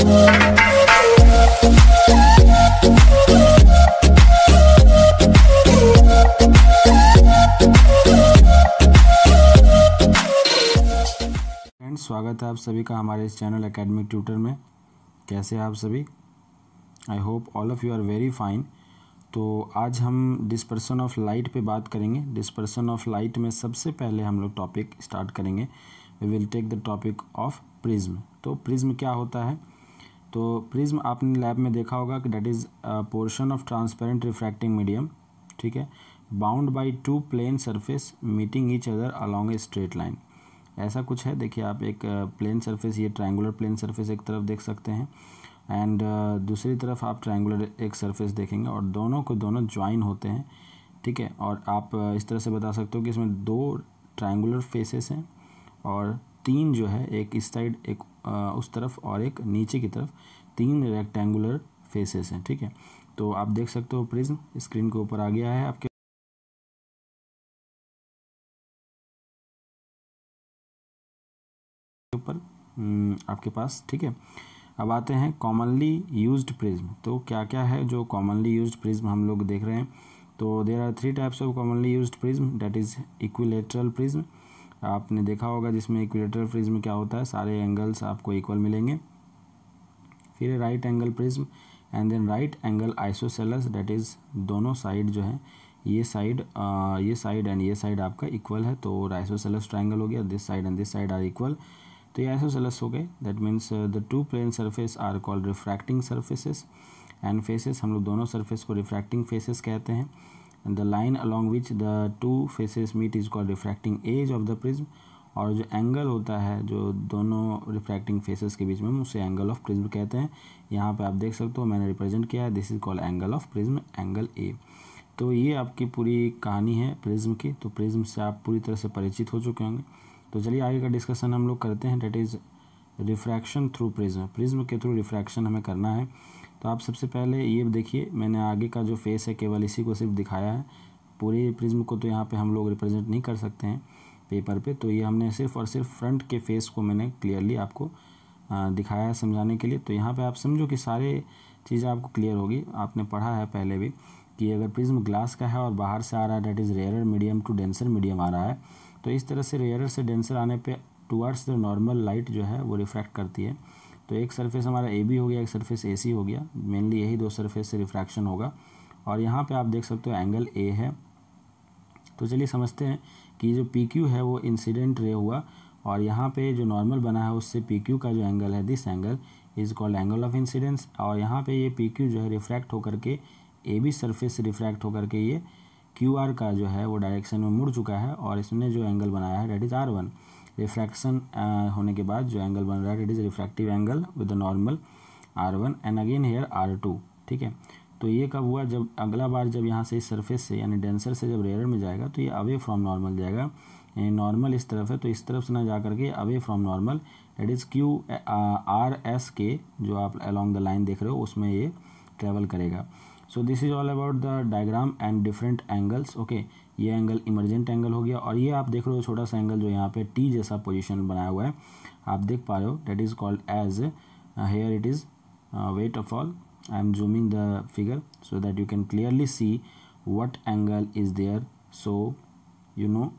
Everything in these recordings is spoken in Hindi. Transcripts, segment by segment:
स्वागत है आप सभी का हमारे इस चैनल एकेडमिक ट्यूटर में कैसे आप सभी I hope all of you are very fine तो आज हम डिस्पर्सन ऑफ लाइट पे बात करेंगे डिस्पर्सन ऑफ लाइट में सबसे पहले हम लोग टॉपिक स्टार्ट करेंगे we will take the topic of prism तो प्रिज्म क्या होता है तो प्रिज्म आपने लैब में देखा होगा कि that is portion of transparent refracting medium ठीक है bound by two plane surface meeting each other along a straight line ऐसा कुछ है देखिए आप एक प्लेन uh, सरफेस ये ट्रायंगुलर प्लेन सरफेस एक तरफ देख सकते हैं एंड uh, दूसरी तरफ आप ट्रायंगुलर एक सरफेस देखेंगे और दोनों को दोनों ज्वाइन होते हैं ठीक है और आप uh, इस तरह से बता सकते हो कि इसमें दो ट्रायंगुलर फेसेस हैं और तीन जो है एक इस साइड एक आ, उस तरफ और एक नीचे की तरफ तीन रेक्टेंगुलर फेसेस हैं ठीक है तो आप देख सकते हो प्रिज्म स्क्रीन के ऊपर आ गया है आपके ऊपर हम्म, आपके पास ठीक है अब आते हैं कॉमनली यूज्ड प्रिज्म तो क्या क्या है जो कॉमनली यूज्ड प्रिज्म हम लोग देख रहे हैं तो there are three types of commonly used prism that is equilateral prism आपने देखा होगा जिसमें इक्वेटर प्रिज्म क्या होता है सारे एंगल्स आपको इक्वल मिलेंगे फिर right angle prism and then right angle isosceles that is दोनों साइड जो है ये साइड ये साइड एंड ये साइड आपका इक्वल है तो आइसोसेलस ट्राइंगल हो गया this side and this side are equal तो ये आइसोसेलस हो गए that means the two plane surface are called refracting surfaces and faces हम लोग दोनों सर्फेस को रिफ्रैक्टिंग फेसेस कहते हैं the line along which the two faces meet is call refracting edge of the prism और जो एंगल होता है जो दोनों रिफ्रैक्टिंग फेसेस के बीच में हम उसे एंगल ऑफ प्रिज्म कहते हैं यहाँ पे आप देख सकते हो मैंने रिप्रेजेंट किया है this is called angle of prism angle A तो ये आपकी पूरी कहानी है प्रिज्म की तो प्रिज्म से आप पूरी तरह से परिचित हो चुके होंगे तो चलिए आगे का डिस्कशन हम लोग करते हैं that is refraction through prism prism के थ्रू रिफ्रैक्शन हमें करना है तो आप सबसे पहले ये देखिए मैंने आगे का जो फेस है केवल इसी को सिर्फ दिखाया है पूरे प्रिज्म को तो यहाँ पे हम लोग रिप्रेजेंट नहीं कर सकते हैं पेपर पे तो ये हमने सिर्फ और सिर्फ फ्रंट के फेस को मैंने क्लियरली आपको दिखाया है समझाने के लिए तो यहाँ पर आप समझो कि सारे चीज़ें आपको क्लियर होगी आपने पढ़ा है पहले भी कि अगर प्रिज्म ग्लास का है और बाहर से आ रहा है that is rare medium to denser medium आ रहा है तो इस तरह से रेयर से डेंसर आने पे टुवर्ड्स द नॉर्मल लाइट जो है वो रिफ्रैक्ट करती है तो एक सरफेस हमारा ए बी हो गया एक सरफेस ए सी हो गया मेनली यही दो सरफेस से रिफ्रैक्शन होगा और यहाँ पे आप देख सकते हो एंगल ए है तो चलिए समझते हैं कि जो पी क्यू है वो इंसिडेंट रे हुआ और यहाँ पे जो नॉर्मल बना है उससे पी क्यू का जो एंगल है this angle is called angle of incidence और यहाँ पे ये पी क्यू जो है रिफ्रैक्ट होकर के ए बी सरफेस से रिफ्रैक्ट होकर के ये क्यू आर का जो है वो डायरेक्शन में मुड़ चुका है और इसने जो एंगल बनाया है that is R one refraction uh, होने के बाद जो एंगल बन रहा है it is refractive angle with the normal R one and again here R two ठीक है तो ये कब हुआ जब अगला बार जब यहाँ से इस सरफेस से यानी डेंसर से जब रेयर में जाएगा तो ये अवे फ्रॉम नॉर्मल जाएगा यानी नॉर्मल इस तरफ है तो इस तरफ से ना जा करके away from normal it is Q R S के uh, जो आप अलॉन्ग द लाइन देख रहे हो उसमें ये ट्रेवल करेगा so this is all about the diagram and different angles okay ये एंगल इमरजेंट एंगल हो गया और ये आप देख रहे हो छोटा सा एंगल जो यहाँ पे टी जैसा पोजीशन बनाया हुआ है आप देख पा रहे हो that is called edge here it is wait of all I am zooming the figure so that you can clearly see what angle is there so you know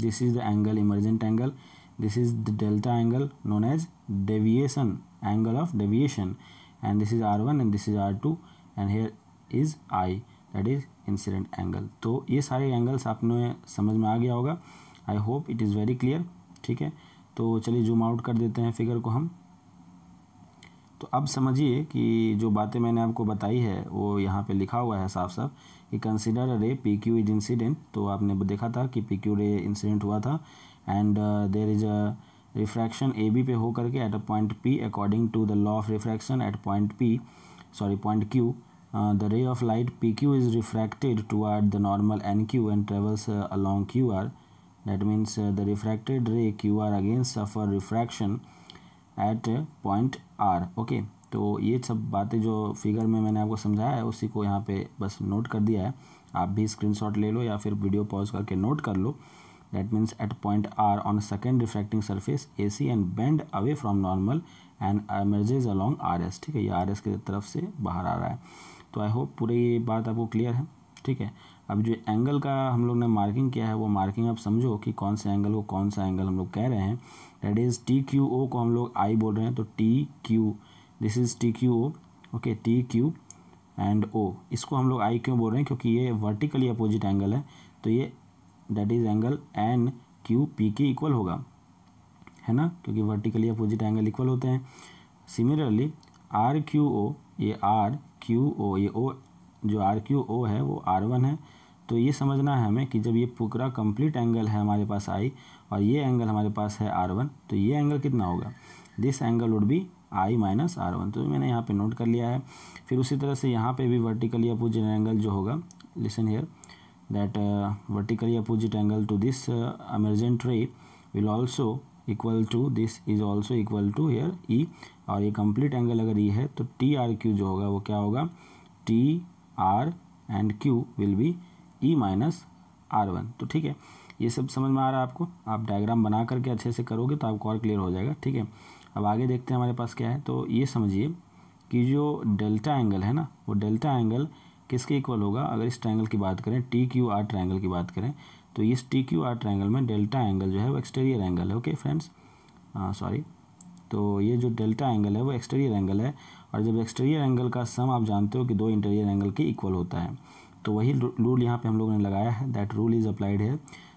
this is the angle emergent angle this is the delta angle known as deviation angle of deviation and this is R one and this is R two and here is I that is incident angle तो ये सारे एंगल्स आपने समझ में आ गया होगा I hope it is very clear ठीक है तो चलिए जूम आउट कर देते हैं फिगर को हम तो अब समझिए कि जो बातें मैंने आपको बताई है वो यहाँ पे लिखा हुआ है साफ साफ कि कंसिडर अ रे पी क्यू इज इंसिडेंट तो आपने देखा था कि पी क्यू रे इंसिडेंट हुआ था and there is a refraction A B पे हो करके at a point P according to the law of refraction at point P sorry point Q the ray of light P Q is refracted toward the normal N Q and travels along Q R that means the refracted ray Q R against suffer refraction at point R okay तो ये सब बातें जो फिगर में मैंने आपको समझाया है उसी को यहाँ पे बस नोट कर दिया है आप भी स्क्रीन शॉट ले लो या फिर वीडियो पॉज करके नोट कर लो that means at point R on second refracting surface A C and bend away from normal and emerges along R S ठीक है ये आर एस की तरफ से बाहर आ रहा है तो आई होप पूरे ये बात आपको क्लियर है ठीक है अब जो एंगल का हम लोग ने मार्किंग किया है वो मार्किंग आप समझो कि कौन से एंगल को कौन सा एंगल हम लोग कह रहे हैं that is T Q O को हम लोग आई बोल रहे हैं तो T Q this is T Q O okay T Q and O इसको हम लोग आई क्यों बोल रहे हैं क्योंकि ये वर्टिकली अपोजिट एंगल है तो ये that is angle N Q P के इक्वल होगा है ना क्योंकि वर्टिकली अपोजिट एंगल इक्वल होते हैं सिमिलरली आर क्यू ओ ये आर क्यू ओ ये ओ जो आर क्यू ओ है वो आर वन है तो ये समझना है हमें कि जब ये पूरा कंप्लीट एंगल है हमारे पास आई और ये एंगल हमारे पास है आर वन तो ये एंगल कितना होगा this angle would be I minus R one तो मैंने यहाँ पे नोट कर लिया है फिर उसी तरह से यहाँ पे भी वर्टिकली अपोजिट एंगल जो होगा listen here that vertically opposite angle to this emergent ray will also equal to this is also equal to here E और ये कंप्लीट एंगल अगर ई e है तो टी आर क्यू जो होगा वो क्या होगा T R and Q will be E minus R one तो ठीक है ये सब समझ में आ रहा है आपको आप डायग्राम बना करके अच्छे से करोगे तो आपको और क्लियर हो जाएगा ठीक है अब आगे देखते हैं हमारे पास क्या है तो ये समझिए कि जो डेल्टा एंगल है ना वो डेल्टा एंगल किसके इक्वल होगा अगर इस ट्रायंगल की बात करें टी क्यू आर ट्रायंगल की बात करें तो इस टी क्यू आर ट्राइंगल में डेल्टा एंगल जो है वो एक्सटेरियर एंगल है ओके फ्रेंड्स सॉरी तो ये जो डेल्टा एंगल है वो एक्सटेरियर एंगल है और जब एक्सटेरियर एंगल का सम आप जानते हो कि दो इंटेरियर एंगल के इक्वल होता है तो वही रूल यहाँ पे हम लोगों ने लगाया है दैट रूल इज़ अप्लाइड है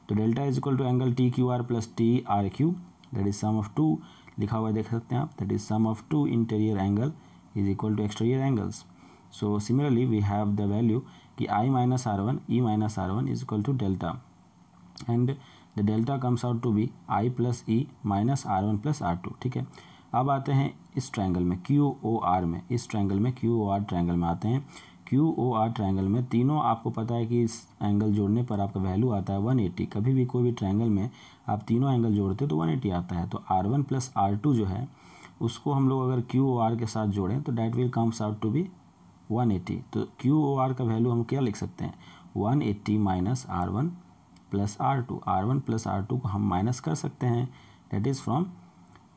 तो delta is equal to angle T Q R plus T R Q that is sum of two लिखा हुआ देख सकते हैं आप that is sum of two interior angle is equal to exterior angles so similarly we have the value कि I minus R one E minus R one is equal to delta and the delta comes out to be I plus E minus R one plus R two ठीक है अब आते हैं इस ट्रायंगल में क्यू ओ आर में इस ट्रायंगल में क्यू ओ आर ट्रायंगल में आते हैं क्यू ओ आर ट्रायंगल में तीनों आपको पता है कि इस एंगल जोड़ने पर आपका वैल्यू आता है वन एट्टी कभी भी कोई भी ट्रायंगल में आप तीनों एंगल जोड़ते हो तो वन एटी आता है तो R one plus R two जो है उसको हम लोग अगर क्यू ओ आर के साथ जोड़ें तो that will comes out to be one eighty तो क्यू ओ आर का वैल्यू हम क्या लिख सकते हैं one eighty minus R one plus R two R one plus R two को हम माइनस कर सकते हैं that is from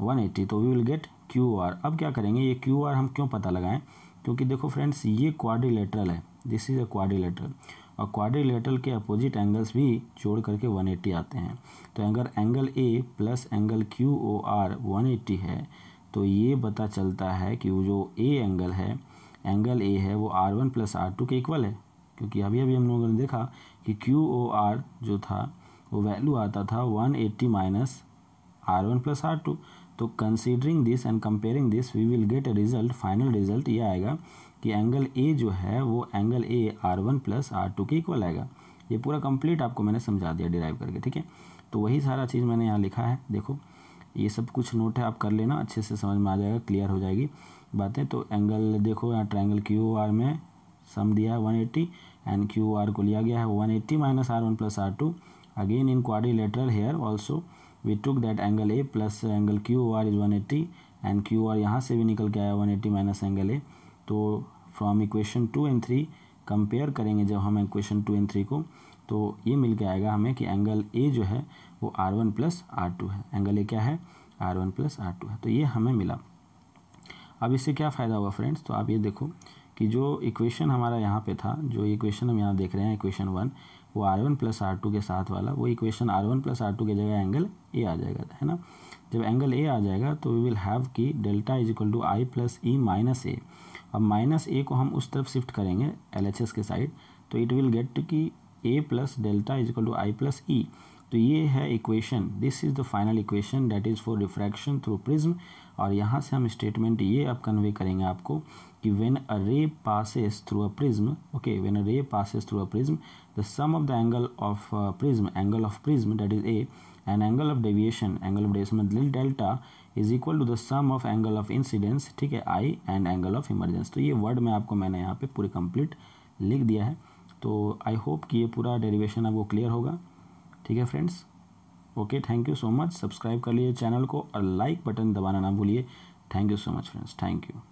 one eighty तो we will get Q R अब क्या करेंगे ये क्यू आर हम क्यों पता लगाएं क्योंकि देखो फ्रेंड्स ये क्वाड्रिलेटरल है दिस इज़ अ क्वाड्रिलेटरल और क्वाड्रिलेटरल के अपोजिट एंगल्स भी जोड़ करके एटी आते हैं तो अगर angle A plus angle Q O R one है तो ये पता चलता है कि वो जो ए एंगल है एंगल ए है वो R one plus R two के इक्वल है क्योंकि अभी अभी हम लोगों ने देखा कि क्यू ओ आर जो था वो वैल्यू आता था one eighty minus R one plus R two तो considering this and comparing this we will get a result final result ये आएगा कि एंगल ए जो है वो angle A R one plus R two के इक्वल आएगा ये पूरा कंप्लीट आपको मैंने समझा दिया डिराइव करके ठीक है तो वही सारा चीज़ मैंने यहाँ लिखा है देखो ये सब कुछ नोट है आप कर लेना अच्छे से समझ में आ जाएगा क्लियर हो जाएगी बातें तो एंगल देखो यहाँ ट्राइंगल क्यू आर में सम दिया है one eighty and Q R को लिया गया है one eighty minus R one plus R two again in quadrilateral here also we took that angle A plus angle Q R is one eighty and Q R यहाँ से भी निकल के आया one eighty minus angle A तो from equation two and three compare करेंगे जब हम इक्वेशन टू एंड थ्री को तो ये मिल के आएगा हमें कि एंगल ए जो है वो R one plus R two है एंगल ए क्या है R one plus R two है तो ये हमें मिला अब इससे क्या फ़ायदा हुआ फ्रेंड्स तो आप ये देखो कि जो इक्वेशन हमारा यहाँ पे था जो इक्वेशन हम यहाँ देख रहे हैं इक्वेशन वन वो R one plus R two के साथ वाला वो equation R one plus R two की जगह एंगल ए आ जाएगा है ना जब एंगल ए आ जाएगा तो वी विल हैव कि delta is equal to I plus E minus A अब माइनस ए को हम उस तरफ शिफ्ट करेंगे एल के साइड तो इट विल गेट कि A plus delta is equal to I plus E तो ये है equation this is the final equation that is for refraction through prism और यहाँ से हम स्टेटमेंट ये अब कन्वे करेंगे आपको कि when a ray passes through a prism okay when a ray passes through a prism the sum of the angle of prism angle of prism that is A and angle of deviation angle of deviation मतलब delta is equal to the sum of angle of incidence ठीक है I and angle of emergence तो ये वर्ड में आपको मैंने यहाँ पे पूरे कंप्लीट लिख दिया है तो आई होप कि ये पूरा डेरिवेशन आपको क्लियर होगा ठीक है friends okay thank you so much subscribe कर लीजिए चैनल को और लाइक बटन दबाना ना भूलिए thank you so much friends thank you